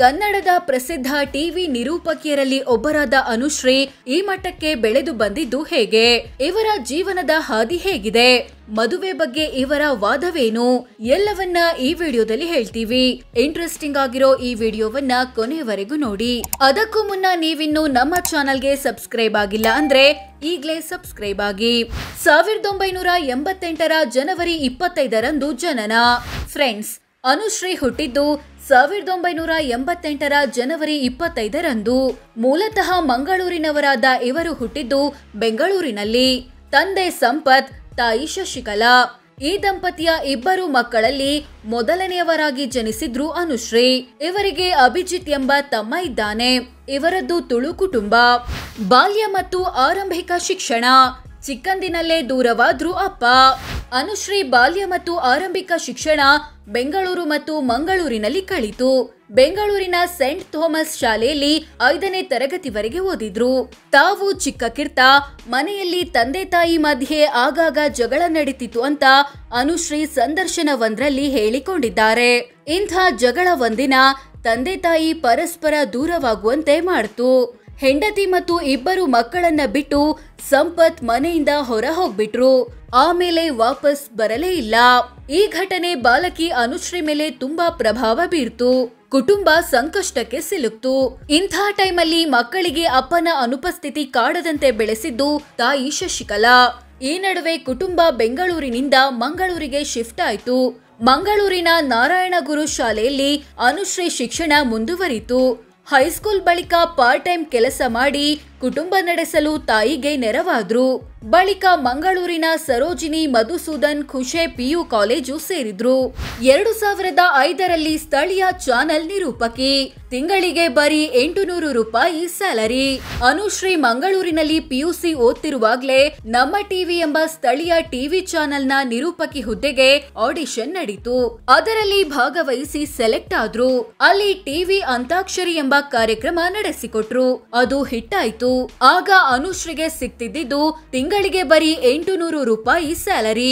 ಕನ್ನಡದ ಪ್ರಸಿದ್ಧ ಟಿವಿ ನಿರೂಪಕಿಯರಲ್ಲಿ ಒಬ್ಬರಾದ ಅನುಶ್ರೀ ಈ ಮಟ್ಟಕ್ಕೆ ಬೆಳೆದು ಬಂದಿದ್ದು ಹೇಗೆ ಇವರ ಜೀವನದ ಹಾದಿ ಹೇಗಿದೆ ಮದುವೆ ಬಗ್ಗೆ ಇವರ ವಾದವೇನು ಎಲ್ಲವನ್ನ ಈ ವಿಡಿಯೋದಲ್ಲಿ ಹೇಳ್ತೀವಿ ಇಂಟ್ರೆಸ್ಟಿಂಗ್ ಆಗಿರೋ ಈ ವಿಡಿಯೋವನ್ನ ಕೊನೆವರೆಗೂ ನೋಡಿ ಅದಕ್ಕೂ ಮುನ್ನ ನೀವಿನ್ನು ನಮ್ಮ ಚಾನೆಲ್ಗೆ ಸಬ್ಸ್ಕ್ರೈಬ್ ಆಗಿಲ್ಲ ಅಂದ್ರೆ ಈಗಲೇ ಸಬ್ಸ್ಕ್ರೈಬ್ ಆಗಿ ಸಾವಿರದ ಒಂಬೈನೂರ ಎಂಬತ್ತೆಂಟರ ಜನವರಿ ಇಪ್ಪತ್ತೈದರಂದು ಜನನ ಫ್ರೆಂಡ್ಸ್ ಅನುಶ್ರೀ ಹುಟ್ಟಿದ್ದು ಸಾವಿರದ ಒಂಬೈನೂರ ಎಂಬತ್ತೆಂಟರ ಜನವರಿ ಇಪ್ಪತ್ತೈದರಂದು ಮೂಲತಃ ಮಂಗಳೂರಿನವರಾದ ಇವರು ಹುಟ್ಟಿದ್ದು ಬೆಂಗಳೂರಿನಲ್ಲಿ ತಂದೆ ಸಂಪತ್ ತಾಯಿ ಶಶಿಕಲಾ ಈ ದಂಪತಿಯ ಇಬ್ಬರು ಮಕ್ಕಳಲ್ಲಿ ಮೊದಲನೆಯವರಾಗಿ ಜನಿಸಿದ್ರು ಅನುಶ್ರೀ ಇವರಿಗೆ ಅಭಿಜಿತ್ ಎಂಬ ತಮ್ಮ ಇದ್ದಾನೆ ಇವರದ್ದು ತುಳು ಕುಟುಂಬ ಬಾಲ್ಯ ಮತ್ತು ಆರಂಭಿಕ ಶಿಕ್ಷಣ ಚಿಕ್ಕಂದಿನಲ್ಲೇ ದೂರವಾದ್ರು ಅಪ್ಪ ಅನುಶ್ರೀ ಬಾಲ್ಯ ಮತ್ತು ಆರಂಭಿಕ ಶಿಕ್ಷಣ ಬೆಂಗಳೂರು ಮತ್ತು ಮಂಗಳೂರಿನಲ್ಲಿ ಕಳಿತು ಬೆಂಗಳೂರಿನ ಸೆಂಟ್ ಥೋಮಸ್ ಶಾಲೆಯಲ್ಲಿ ಐದನೇ ತರಗತಿವರೆಗೆ ಓದಿದ್ರು ತಾವು ಚಿಕ್ಕ ಕಿರ್ತ ಮನೆಯಲ್ಲಿ ತಂದೆ ತಾಯಿ ಮಧ್ಯೆ ಆಗಾಗ ಜಗಳ ನಡೀತಿತ್ತು ಅಂತ ಅನುಶ್ರೀ ಸಂದರ್ಶನವೊಂದರಲ್ಲಿ ಹೇಳಿಕೊಂಡಿದ್ದಾರೆ ಇಂಥ ಜಗಳ ಒಂದಿನ ತಂದೆ ತಾಯಿ ಪರಸ್ಪರ ದೂರವಾಗುವಂತೆ ಮಾಡ್ತು ಹೆಂಡತಿ ಮತ್ತು ಇಬ್ಬರು ಮಕ್ಕಳನ್ನ ಬಿಟ್ಟು ಸಂಪತ್ ಮನೆಯಿಂದ ಹೊರ ಹೋಗ್ಬಿಟ್ರು ಆಮೇಲೆ ವಾಪಸ್ ಬರಲೇ ಇಲ್ಲ ಈ ಘಟನೆ ಬಾಲಕಿ ಅನುಶ್ರೀ ಮೇಲೆ ತುಂಬಾ ಪ್ರಭಾವ ಬೀರ್ತು ಕುಟುಂಬ ಸಂಕಷ್ಟಕ್ಕೆ ಸಿಲುಕ್ತು ಇಂಥ ಟೈಮಲ್ಲಿ ಮಕ್ಕಳಿಗೆ ಅಪ್ಪನ ಅನುಪಸ್ಥಿತಿ ಕಾಡದಂತೆ ಬೆಳೆಸಿದ್ದು ತಾಯಿ ಶಶಿಕಲಾ ಈ ನಡುವೆ ಕುಟುಂಬ ಬೆಂಗಳೂರಿನಿಂದ ಮಂಗಳೂರಿಗೆ ಶಿಫ್ಟ್ ಆಯ್ತು ಮಂಗಳೂರಿನ ಗುರು ಶಾಲೆಯಲ್ಲಿ ಅನುಶ್ರೀ ಶಿಕ್ಷಣ ಮುಂದುವರಿತು ಹೈಸ್ಕೂಲ್ ಬಳಿಕ ಪಾರ್ಟ್ ಟೈಮ್ ಕೆಲಸ ಮಾಡಿ ಕುಟುಂಬ ನಡೆಸಲು ತಾಯಿಗೆ ನೆರವಾದ್ರು ಬಳಿಕ ಮಂಗಳೂರಿನ ಸರೋಜಿನಿ ಮಧುಸೂದನ್ ಖುಷೆ ಪಿಯು ಕಾಲೇಜು ಸೇರಿದ್ರು ಎರಡು ಸಾವಿರದ ಐದರಲ್ಲಿ ಸ್ಥಳೀಯ ಚಾನೆಲ್ ನಿರೂಪಕಿ ತಿಂಗಳಿಗೆ ಬರೀ ಎಂಟು ನೂರು ರೂಪಾಯಿ ಸ್ಯಾಲರಿ ಅನುಶ್ರೀ ಮಂಗಳೂರಿನಲ್ಲಿ ಪಿಯುಸಿ ಓದ್ತಿರುವಾಗ್ಲೇ ನಮ್ಮ ಟಿವಿ ಎಂಬ ಸ್ಥಳೀಯ ಟಿವಿ ಚಾನೆಲ್ನ ನಿರೂಪಕಿ ಹುದ್ದೆಗೆ ಆಡಿಷನ್ ನಡೀತು ಅದರಲ್ಲಿ ಭಾಗವಹಿಸಿ ಸೆಲೆಕ್ಟ್ ಆದ್ರು ಅಲ್ಲಿ ಟಿವಿ ಅಂತಾಕ್ಷರಿ ಎಂಬ ಕಾರ್ಯಕ್ರಮ ನಡೆಸಿಕೊಟ್ರು ಅದು ಹಿಟ್ ಆಯ್ತು ಆಗ ಅನುಶ್ರೀಗೆ ಸಿಗ್ತಿದ್ದಿದ್ದು ತಿಂಗಳಿಗೆ ಬರೀ ಎಂಟು ನೂರು ರೂಪಾಯಿ ಸ್ಯಾಲರಿ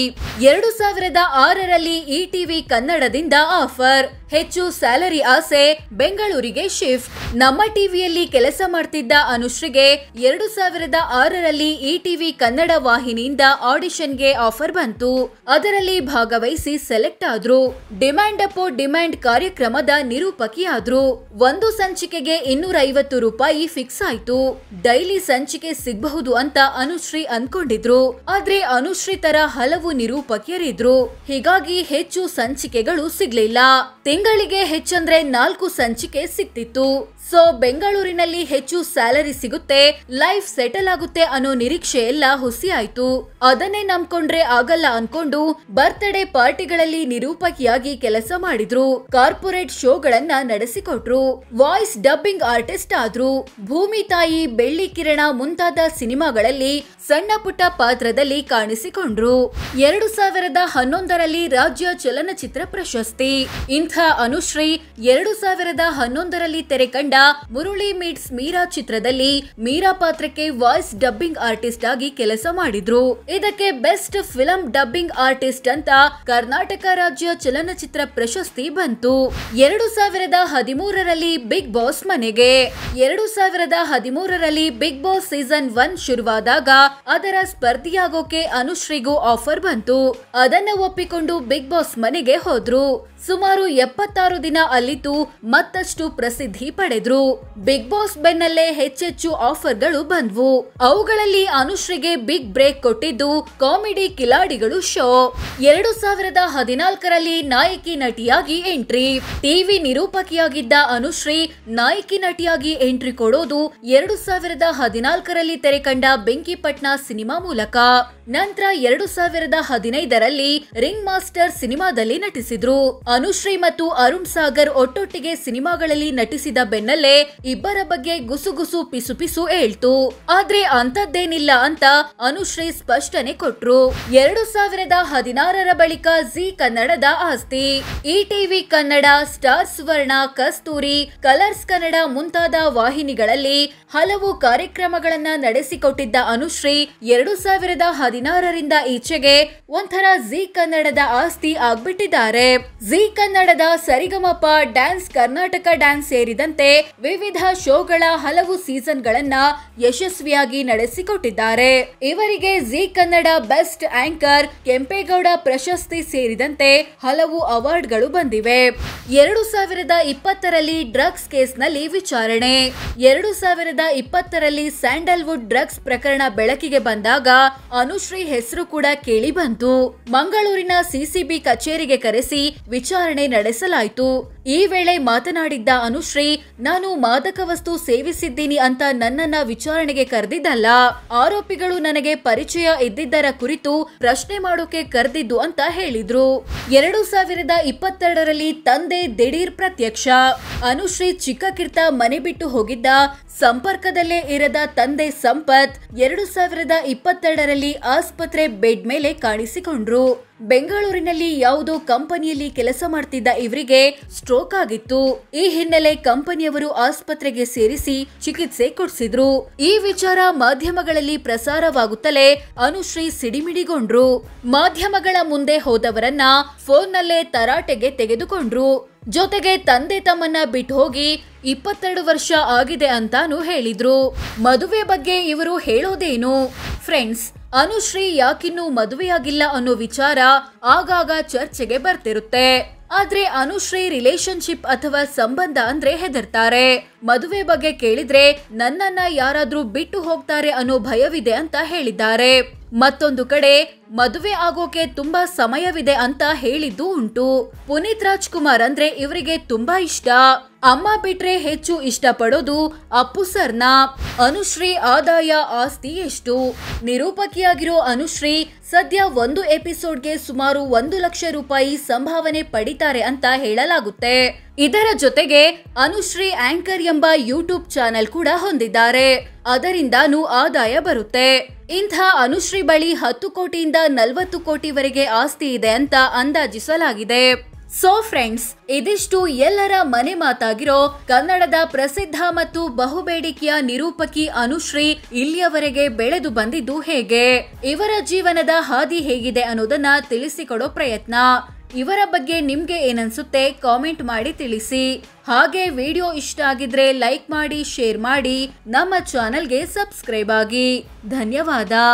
ಎರಡು ಸಾವಿರದ ಆರರಲ್ಲಿ ಇಟಿವಿ ಕನ್ನಡದಿಂದ ಆಫರ್ ಹೆಚ್ಚು ಸ್ಯಾಲರಿ ಆಸೆ ಬೆಂಗಳೂರಿಗೆ ಶಿಫ್ಟ್ ನಮ್ಮ ಟಿವಿಯಲ್ಲಿ ಕೆಲಸ ಮಾಡ್ತಿದ್ದ ಅನುಶ್ರೀಗೆ ಎರಡು ಸಾವಿರದ ಆರರಲ್ಲಿ ಈ ಟಿವಿ ಕನ್ನಡ ವಾಹಿನಿಯಿಂದ ಆಡಿಷನ್ಗೆ ಆಫರ್ ಬಂತು ಅದರಲ್ಲಿ ಭಾಗವಹಿಸಿ ಸೆಲೆಕ್ಟ್ ಆದ್ರು ಡಿಮ್ಯಾಂಡ್ ಅಪೋ ಡಿಮ್ಯಾಂಡ್ ಕಾರ್ಯಕ್ರಮದ ನಿರೂಪಕಿಯಾದ್ರು ಒಂದು ಸಂಚಿಕೆಗೆ ಇನ್ನೂರ ರೂಪಾಯಿ ಫಿಕ್ಸ್ ಆಯ್ತು ಡೈಲಿ ಸಂಚಿಕೆ ಸಿಗಬಹುದು ಅಂತ ಅನುಶ್ರೀ ಅನ್ಕೊಂಡಿದ್ರು ಆದ್ರೆ ಅನುಶ್ರೀ ತರ ಹಲವು ನಿರೂಪಕಿಯರಿದ್ರು ಹೀಗಾಗಿ ಹೆಚ್ಚು ಸಂಚಿಕೆಗಳು ಸಿಗ್ಲಿಲ್ಲ ತಿಂಗಳಿಗೆ ಹೆಚ್ಚಂದ್ರೆ ನಾಲ್ಕು ಸಂಚಿಕೆ ಸಿಕ್ತಿತ್ತು ಸೊ ಬೆಂಗಳೂರಿನಲ್ಲಿ ಹೆಚ್ಚು ಸ್ಯಾಲರಿ ಸಿಗುತ್ತೆ ಲೈಫ್ ಸೆಟಲ್ ಆಗುತ್ತೆ ಅನ್ನೋ ನಿರೀಕ್ಷೆ ಎಲ್ಲ ಹುಸಿ ಅದನ್ನೇ ನಂಬ್ಕೊಂಡ್ರೆ ಆಗಲ್ಲ ಅನ್ಕೊಂಡು ಬರ್ತ್ಡೇ ಪಾರ್ಟಿಗಳಲ್ಲಿ ನಿರೂಪಕಿಯಾಗಿ ಕೆಲಸ ಮಾಡಿದ್ರು ಕಾರ್ಪೊರೇಟ್ ಶೋಗಳನ್ನ ನಡೆಸಿಕೊಟ್ರು ವಾಯ್ಸ್ ಡಬ್ಬಿಂಗ್ ಆರ್ಟಿಸ್ಟ್ ಆದ್ರು ಭೂಮಿ ತಾಯಿ ಬೆಳ್ಳಿ ಕಿರಣ ಮುಂತಾದ ಸಿನಿಮಾಗಳಲ್ಲಿ ಸಣ್ಣ ಪುಟ್ಟ ಪಾತ್ರದಲ್ಲಿ ಕಾಣಿಸಿಕೊಂಡ್ರು ಎರಡು ಸಾವಿರದ ಹನ್ನೊಂದರಲ್ಲಿ ರಾಜ್ಯ ಚಲನಚಿತ್ರ ಪ್ರಶಸ್ತಿ ಇಂಥ ಅನುಶ್ರೀ ಎರಡು ಸಾವಿರದ ಹನ್ನೊಂದರಲ್ಲಿ ತೆರೆಕಂಡ ಮುರುಳಿ ಮೀಟ್ಸ್ ಮೀರಾ ಚಿತ್ರದಲ್ಲಿ ಮೀರಾ ಪಾತ್ರಕ್ಕೆ ವಾಯ್ಸ್ ಡಬ್ಬಿಂಗ್ ಆರ್ಟಿಸ್ಟ್ ಆಗಿ ಕೆಲಸ ಮಾಡಿದ್ರು ಇದಕ್ಕೆ ಬೆಸ್ಟ್ ಫಿಲಂ ಡಬ್ಬಿಂಗ್ ಆರ್ಟಿಸ್ಟ್ ಅಂತ ಕರ್ನಾಟಕ ರಾಜ್ಯ ಚಲನಚಿತ್ರ ಪ್ರಶಸ್ತಿ ಬಂತು ಎರಡು ಸಾವಿರದ ಹದಿಮೂರರಲ್ಲಿ ಬಿಗ್ ಬಾಸ್ ಮನೆಗೆ ಎರಡು ಸಾವಿರದ ಹದಿಮೂರರಲ್ಲಿ ಬಿಗ್ ಬಾಸ್ ಸೀಸನ್ ಒನ್ ಶುರುವಾದಾಗ ಅದರ ಸ್ಪರ್ಧಿಯಾಗೋಕೆ ಅನುಶ್ರೀಗೂ ಆಫರ್ ಬಂತು ಅದನ್ನ ಒಪ್ಪಿಕೊಂಡು ಬಿಗ್ ಬಾಸ್ ಮನೆಗೆ ಹೋದ್ರು ಸುಮಾರು ಎಪ್ಪ ಇಪ್ಪತ್ತಾರು ದಿನ ಅಲ್ಲಿದ್ದು ಮತ್ತಷ್ಟು ಪ್ರಸಿದ್ಧಿ ಪಡೆದ್ರು ಬಿಗ್ ಬಾಸ್ ಬೆನ್ನಲ್ಲೇ ಹೆಚ್ಚೆಚ್ಚು ಆಫರ್ಗಳು ಬಂದ್ವು ಅವುಗಳಲ್ಲಿ ಅನುಶ್ರೀಗೆ ಬಿಗ್ ಬ್ರೇಕ್ ಕೊಟ್ಟಿದ್ದು ಕಾಮಿಡಿ ಕಿಲಾಡಿಗಳು ಶೋ ಎರಡು ಸಾವಿರದ ಹದಿನಾಲ್ಕರಲ್ಲಿ ನಾಯಕಿ ನಟಿಯಾಗಿ ಎಂಟ್ರಿ ಟಿವಿ ನಿರೂಪಕಿಯಾಗಿದ್ದ ಅನುಶ್ರೀ ನಾಯಕಿ ನಟಿಯಾಗಿ ಎಂಟ್ರಿ ಕೊಡೋದು ಎರಡು ಸಾವಿರದ ಹದಿನಾಲ್ಕರಲ್ಲಿ ತೆರೆಕಂಡ ಬೆಂಕಿಪಟ್ನ ಸಿನಿಮಾ ಮೂಲಕ ನಂತರ ಎರಡು ಸಾವಿರದ ಹದಿನೈದರಲ್ಲಿ ರಿಂಗ್ ಮಾಸ್ಟರ್ ಸಿನಿಮಾದಲ್ಲಿ ನಟಿಸಿದ್ರು ಅನುಶ್ರೀ ಮತ್ತು ಅರುಣ್ ಸಾಗರ್ ಒಟ್ಟೊಟ್ಟಿಗೆ ಸಿನಿಮಾಗಳಲ್ಲಿ ನಟಿಸಿದ ಬೆನ್ನಲ್ಲೇ ಇಬ್ಬರ ಬಗ್ಗೆ ಗುಸುಗುಸು ಪಿಸು ಪಿಸು ಹೇಳ್ತು ಆದ್ರೆ ಅಂತದ್ದೇನಿಲ್ಲ ಅಂತ ಅನುಶ್ರೀ ಸ್ಪಷ್ಟನೆ ಕೊಟ್ರು ಎರಡು ಸಾವಿರದ ಹದಿನಾರರ ಬಳಿಕ ಜಿ ಕನ್ನಡದ ಆಸ್ತಿ E TV Kannada star Suvarna Kasturi Colors Kannada ಮುಂತಾದ ವಾಹಿನಿಗಳಲ್ಲಿ ಹಲವು ಕಾರ್ಯಕ್ರಮಗಳನ್ನ ನಡೆಸಿಕೊಟ್ಟಿದ್ದ ಅನುಶ್ರೀ ಎರಡು ಸಾವಿರದ ಹದಿನಾರರಿಂದ ಈಚೆಗೆ ಒಂಥರ ಜಿ ಕನ್ನಡದ ಆಸ್ತಿ ಆಗ್ಬಿಟ್ಟಿದ್ದಾರೆ ಜಿ ಕನ್ನಡದ ಸರಿಗಮಪ ಡ್ಯಾನ್ಸ್ ಕರ್ನಾಟಕ ಡ್ಯಾನ್ಸ್ ಸೇರಿದಂತೆ ವಿವಿಧ ಶೋಗಳ ಹಲವು ಸೀಸನ್ಗಳನ್ನ ಯಶಸ್ವಿಯಾಗಿ ನಡೆಸಿಕೊಟ್ಟಿದ್ದಾರೆ ಇವರಿಗೆ Zee Kannada best anchor Kempegowda ಪ್ರಶಸ್ತಿ ಸೇರಿದಂತೆ ಹಲವು ಅವಾರ್ಡ್ಗಳು ಬಂದಿವೆ ಎರಡು ಸಾವಿರದ ಇಪ್ಪತ್ತರಲ್ಲಿ ಡ್ರಗ್ಸ್ ಕೇಸ್ನಲ್ಲಿ ವಿಚಾರಣೆ ಎರಡು ಸಾವಿರದ ಇಪ್ಪತ್ತರಲ್ಲಿ ಸ್ಯಾಂಡಲ್ವುಡ್ ಡ್ರಗ್ಸ್ ಪ್ರಕರಣ ಬೆಳಕಿಗೆ ಬಂದಾಗ ಅನುಶ್ರೀ ಹೆಸರು ಕೂಡ ಕೇಳಿ ಬಂತು ಮಂಗಳೂರಿನ ಸಿಸಿಬಿ ಕಚೇರಿಗೆ ಕರೆಸಿ ವಿಚಾರಣೆ ನಡೆಸ ಸಲ್ಲಿಸಲಾಯಿತು ಈ ವೇಳೆ ಮಾತನಾಡಿದ್ದ ಅನುಶ್ರೀ ನಾನು ಮಾದಕ ವಸ್ತು ಸೇವಿಸಿದ್ದೀನಿ ಅಂತ ನನ್ನನ್ನ ವಿಚಾರಣೆಗೆ ಕರೆದಿದ್ದಲ್ಲ ಆರೋಪಿಗಳು ನನಗೆ ಪರಿಚಯ ಇದ್ದಿದ್ದರ ಕುರಿತು ಪ್ರಶ್ನೆ ಮಾಡೋಕೆ ಕರೆದಿದ್ದು ಅಂತ ಹೇಳಿದ್ರು ಎರಡು ಸಾವಿರದ ಇಪ್ಪತ್ತೆರಡರಲ್ಲಿ ತಂದೆ ದಿಢೀರ್ ಪ್ರತ್ಯಕ್ಷ ಅನುಶ್ರೀ ಚಿಕ್ಕಕಿರ್ತ ಮನೆ ಬಿಟ್ಟು ಹೋಗಿದ್ದ ಸಂಪರ್ಕದಲ್ಲೇ ಇರದ ತಂದೆ ಸಂಪತ್ ಎರಡು ಸಾವಿರದ ಇಪ್ಪತ್ತೆರಡರಲ್ಲಿ ಆಸ್ಪತ್ರೆ ಬೆಡ್ ಮೇಲೆ ಕಾಣಿಸಿಕೊಂಡ್ರು ಬೆಂಗಳೂರಿನಲ್ಲಿ ಯಾವುದೋ ಕಂಪನಿಯಲ್ಲಿ ಕೆಲಸ ಮಾಡ್ತಿದ್ದ ಇವರಿಗೆ ಸ್ಟ್ರೋಕ್ ಆಗಿತ್ತು ಈ ಹಿನ್ನೆಲೆ ಕಂಪನಿಯವರು ಆಸ್ಪತ್ರೆಗೆ ಸೇರಿಸಿ ಚಿಕಿತ್ಸೆ ಕೊಡಿಸಿದ್ರು ಈ ವಿಚಾರ ಮಾಧ್ಯಮಗಳಲ್ಲಿ ಪ್ರಸಾರವಾಗುತ್ತಲೇ ಅನುಶ್ರೀ ಸಿಡಿಮಿಡಿಗೊಂಡ್ರು ಮಾಧ್ಯಮಗಳ ಮುಂದೆ ಹೋದವರನ್ನ ಫೋನ್ನಲ್ಲೇ ತರಾಟೆಗೆ ತೆಗೆದುಕೊಂಡ್ರು ಜೊತೆಗೆ ತಂದೆ ತಮ್ಮನ್ನ ಬಿಟ್ಟು ಹೋಗಿ ಇಪ್ಪತ್ತೆರಡು ವರ್ಷ ಆಗಿದೆ ಅಂತಾನು ಹೇಳಿದ್ರು ಮದುವೆ ಬಗ್ಗೆ ಇವರು ಹೇಳೋದೇನು ಫ್ರೆಂಡ್ಸ್ ಅನುಶ್ರೀ ಯಾಕಿನ್ನೂ ಮದುವೆಯಾಗಿಲ್ಲ ಅನ್ನೋ ವಿಚಾರ ಆಗಾಗ ಚರ್ಚೆಗೆ ಬರ್ತಿರುತ್ತೆ ಆದ್ರೆ ಅನುಶ್ರೀ ರಿಲೇಶನ್ಶಿಪ್ ಅಥವಾ ಸಂಬಂಧ ಅಂದ್ರೆ ಹೆದರ್ತಾರೆ ಮದುವೆ ಬಗ್ಗೆ ಕೇಳಿದ್ರೆ ನನ್ನನ್ನ ಯಾರಾದ್ರೂ ಬಿಟ್ಟು ಹೋಗ್ತಾರೆ ಅನ್ನೋ ಭಯವಿದೆ ಅಂತ ಹೇಳಿದ್ದಾರೆ ಮತ್ತೊಂದು ಕಡೆ ಮದುವೆ ಆಗೋಕೆ ತುಂಬಾ ಸಮಯವಿದೆ ಅಂತ ಹೇಳಿದ್ದು ಉಂಟು ಪುನೀತ್ ರಾಜ್ಕುಮಾರ್ ಅಂದ್ರೆ ಇವರಿಗೆ ತುಂಬಾ ಇಷ್ಟ ಅಮ್ಮ ಬಿಟ್ರೆ ಹೆಚ್ಚು ಇಷ್ಟಪಡೋದು ಅಪ್ಪು ಸರ್ನ ಅನುಶ್ರೀ ಆದಾಯ ಆಸ್ತಿ ಎಷ್ಟು ನಿರೂಪಕಿಯಾಗಿರೋ ಅನುಶ್ರೀ ಸದ್ಯ ಒಂದು ಎಪಿಸೋಡ್ಗೆ ಸುಮಾರು ಒಂದು ಲಕ್ಷ ರೂಪಾಯಿ ಸಂಭಾವನೆ ಪಡಿತಾರೆ ಅಂತ ಹೇಳಲಾಗುತ್ತೆ ಇದರ ಜೊತೆಗೆ ಅನುಶ್ರೀ ಆಂಕರ್ ಎಂಬ ಯೂಟ್ಯೂಬ್ ಚಾನೆಲ್ ಕೂಡ ಹೊಂದಿದ್ದಾರೆ ಅದರಿಂದಾನು ಆದಾಯ ಬರುತ್ತೆ ಇಂಥ ಅನುಶ್ರೀ ಬಳಿ ಹತ್ತು ಕೋಟಿಯಿಂದ ನಲವತ್ತು ಕೋಟಿವರೆಗೆ ಆಸ್ತಿ ಇದೆ ಅಂತ ಅಂದಾಜಿಸಲಾಗಿದೆ ಸೊ ಫ್ರೆಂಡ್ಸ್ ಇದಿಷ್ಟು ಎಲ್ಲರ ಮನೆ ಮಾತಾಗಿರೋ ಕನ್ನಡದ ಪ್ರಸಿದ್ಧ ಮತ್ತು ಬಹುಬೇಡಿಕೆಯ ನಿರೂಪಕಿ ಅನುಶ್ರೀ ಇಲ್ಲಿಯವರೆಗೆ ಬೆಳೆದು ಬಂದಿದ್ದು ಹೇಗೆ ಇವರ ಜೀವನದ ಹಾದಿ ಹೇಗಿದೆ ಅನ್ನೋದನ್ನ ತಿಳಿಸಿಕೊಡೋ ಪ್ರಯತ್ನ ಇವರ ಬಗ್ಗೆ ನಿಮ್ಗೆ ಏನನ್ಸುತ್ತೆ ಕಾಮೆಂಟ್ ಮಾಡಿ ತಿಳಿಸಿ ಹಾಗೆ ವಿಡಿಯೋ ಇಷ್ಟ ಆಗಿದ್ರೆ ಲೈಕ್ ಮಾಡಿ ಶೇರ್ ಮಾಡಿ ನಮ್ಮ ಚಾನೆಲ್ಗೆ ಸಬ್ಸ್ಕ್ರೈಬ್ ಆಗಿ ಧನ್ಯವಾದ